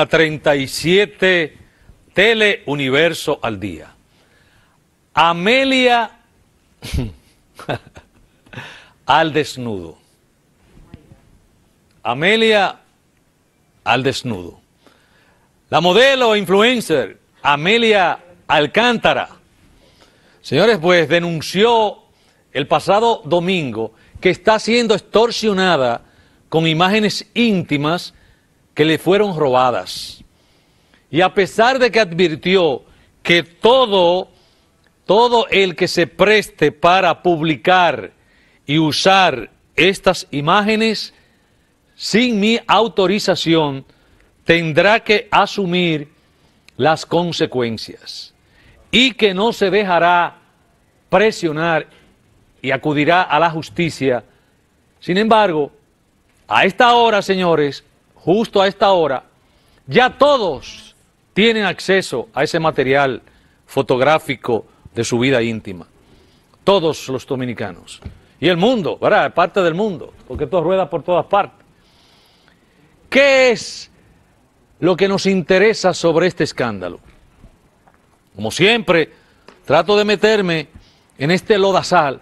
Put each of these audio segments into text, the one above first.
a 37 Teleuniverso al día. Amelia al desnudo. Amelia al desnudo. La modelo e influencer Amelia Alcántara. Señores, pues denunció el pasado domingo que está siendo extorsionada con imágenes íntimas que le fueron robadas. Y a pesar de que advirtió que todo, todo el que se preste para publicar y usar estas imágenes sin mi autorización tendrá que asumir las consecuencias y que no se dejará presionar y acudirá a la justicia. Sin embargo, a esta hora, señores, justo a esta hora, ya todos tienen acceso a ese material fotográfico de su vida íntima. Todos los dominicanos. Y el mundo, ¿verdad? Parte del mundo, porque todo rueda por todas partes. ¿Qué es lo que nos interesa sobre este escándalo? Como siempre, trato de meterme en este lodazal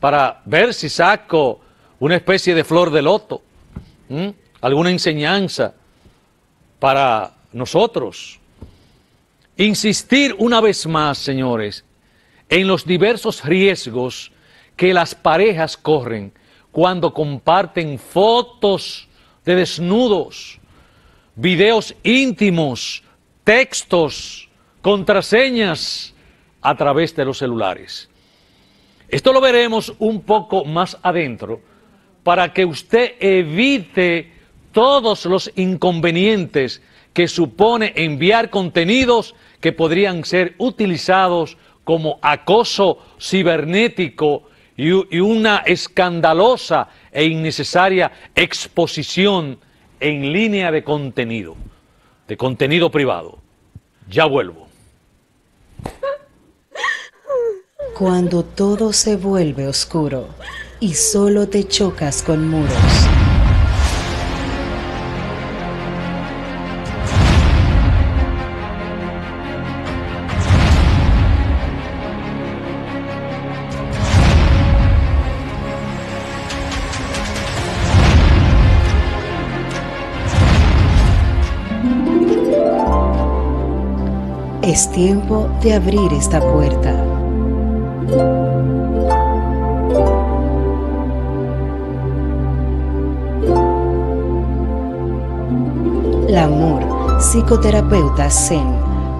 para ver si saco una especie de flor de loto alguna enseñanza para nosotros. Insistir una vez más, señores, en los diversos riesgos que las parejas corren cuando comparten fotos de desnudos, videos íntimos, textos, contraseñas a través de los celulares. Esto lo veremos un poco más adentro para que usted evite todos los inconvenientes que supone enviar contenidos que podrían ser utilizados como acoso cibernético y, una escandalosa e innecesaria exposición en línea de contenido, de contenido privado. Ya vuelvo. Cuando todo se vuelve oscuro y solo te chocas con muros Es tiempo de abrir esta puerta. amor. psicoterapeuta Zen,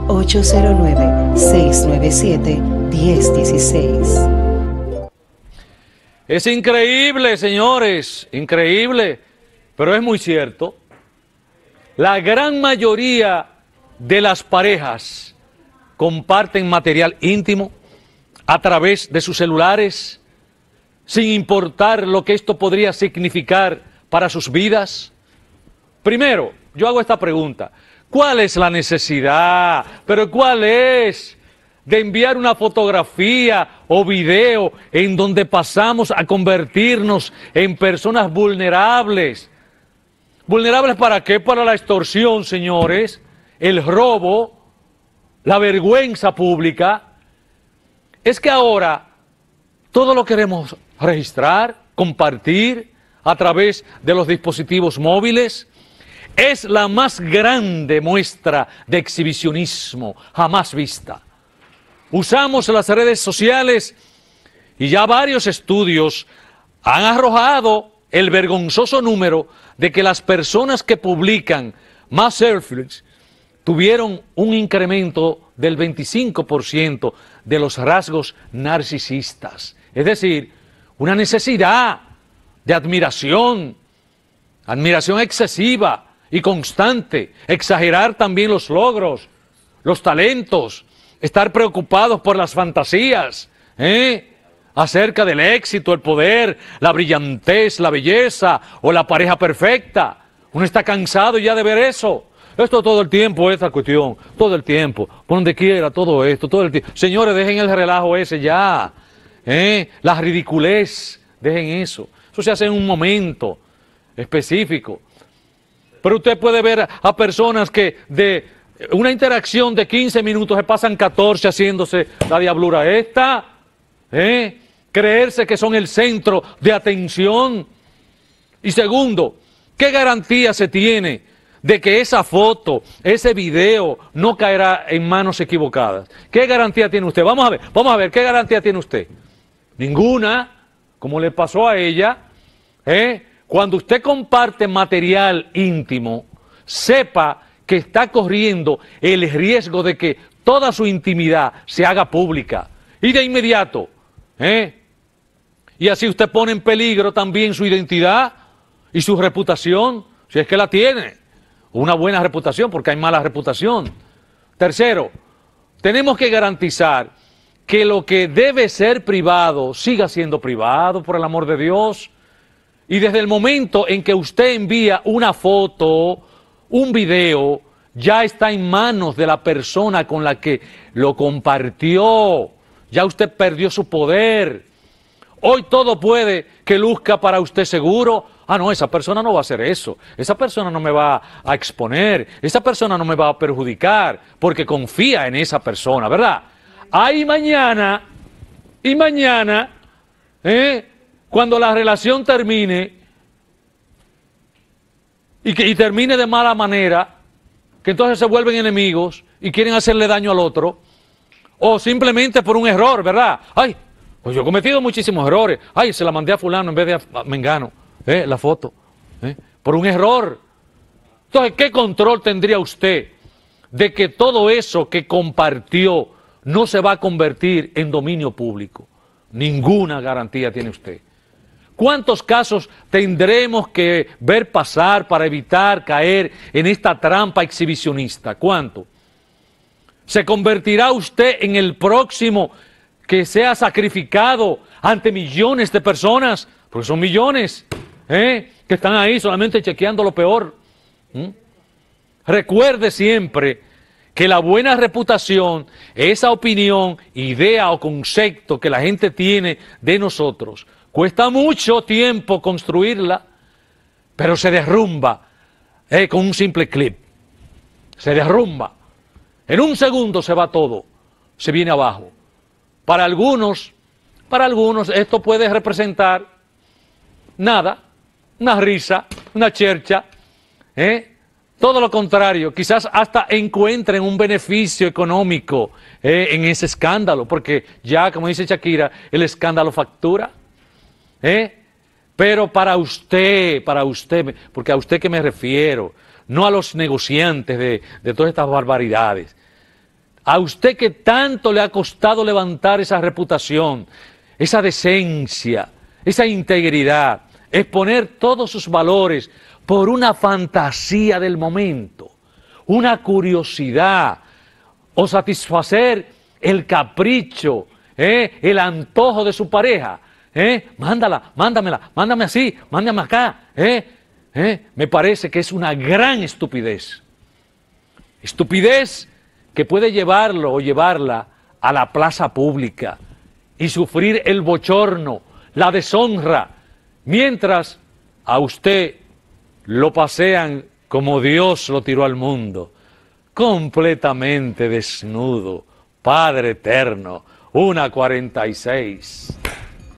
809-697-1016. Es increíble, señores, increíble, pero es muy cierto. La gran mayoría de las parejas comparten material íntimo a través de sus celulares, sin importar lo que esto podría significar para sus vidas? Primero, yo hago esta pregunta. ¿Cuál es la necesidad? ¿Pero cuál es? de enviar una fotografía o video en donde pasamos a convertirnos en personas vulnerables. ¿Vulnerables para qué? Para la extorsión, señores, el robo, la vergüenza pública, es que ahora todo lo queremos registrar, compartir a través de los dispositivos móviles. Es la más grande muestra de exhibicionismo jamás vista. Usamos las redes sociales y ya varios estudios han arrojado el vergonzoso número de que las personas que publican más selfies tuvieron un incremento del 25% de los rasgos narcisistas. Es decir, una necesidad de admiración, admiración excesiva y constante, exagerar también los logros, los talentos, estar preocupados por las fantasías ¿eh? acerca del éxito, el poder, la brillantez, la belleza o la pareja perfecta. Uno está cansado ya de ver eso. Esto todo el tiempo, esta cuestión, todo el tiempo, por donde quiera, todo esto, todo el tiempo. Señores, dejen el relajo ese ya, ¿eh? la ridiculez, dejen eso. Eso se hace en un momento específico. Pero usted puede ver a personas que de una interacción de 15 minutos se pasan 14 haciéndose la diablura esta, ¿eh? creerse que son el centro de atención. Y segundo, ¿qué garantía se tiene? de que esa foto, ese video no caerá en manos equivocadas. ¿Qué garantía tiene usted? Vamos a ver, vamos a ver, ¿qué garantía tiene usted? Ninguna, como le pasó a ella. ¿eh? Cuando usted comparte material íntimo, sepa que está corriendo el riesgo de que toda su intimidad se haga pública. Y de inmediato, ¿eh? Y así usted pone en peligro también su identidad y su reputación, si es que la tiene una buena reputación, porque hay mala reputación. Tercero, tenemos que garantizar que lo que debe ser privado siga siendo privado, por el amor de Dios. Y desde el momento en que usted envía una foto, un video, ya está en manos de la persona con la que lo compartió. Ya usted perdió su poder. Hoy todo puede que luzca para usted seguro, Ah, no, esa persona no va a hacer eso, esa persona no me va a exponer, esa persona no me va a perjudicar, porque confía en esa persona, ¿verdad? Ahí mañana, y mañana, ¿eh? cuando la relación termine y, termine de mala manera, que entonces se vuelven enemigos y quieren hacerle daño al otro, o simplemente por un error, ¿verdad? Ay, pues yo he cometido muchísimos errores, ay, se la mandé a fulano en vez de a Mengano. ¿eh? la foto, eh, por un error. Entonces, ¿qué control tendría usted de que todo eso que compartió no se va a convertir en dominio público? Ninguna garantía tiene usted. ¿Cuántos casos tendremos que ver pasar para evitar caer en esta trampa exhibicionista? ¿Cuánto? ¿Se convertirá usted en el próximo que sea sacrificado ante millones de personas? Porque son millones. ¿Eh? que están ahí solamente chequeando lo peor. ¿Mm? Recuerde siempre que la buena reputación, esa opinión, idea o concepto que la gente tiene de nosotros, cuesta mucho tiempo construirla, pero se derrumba ¿eh? con un simple clip. Se derrumba. En un segundo se va todo, se viene abajo. Para algunos, para algunos esto puede representar nada, una risa, una chercha, ¿eh? Todo lo contrario, quizás hasta encuentren un beneficio económico ¿eh? en ese escándalo, porque ya, como dice Shakira, el escándalo factura. ¿eh? Pero para usted, para usted, porque a usted que me refiero, no a los negociantes de todas estas barbaridades, a usted que tanto le ha costado levantar esa reputación, esa decencia, esa integridad, exponer todos sus valores por una fantasía del momento, una curiosidad o satisfacer el capricho, ¿eh? el antojo de su pareja. ¿eh? Mándala, mándamela, mándame así, mándame acá. ¿eh? Me parece que es una gran estupidez. Estupidez que puede llevarlo o llevarla a la plaza pública y sufrir el bochorno, la deshonra, Mientras a usted lo pasean como Dios lo tiró al mundo, completamente desnudo, Padre eterno, una 46.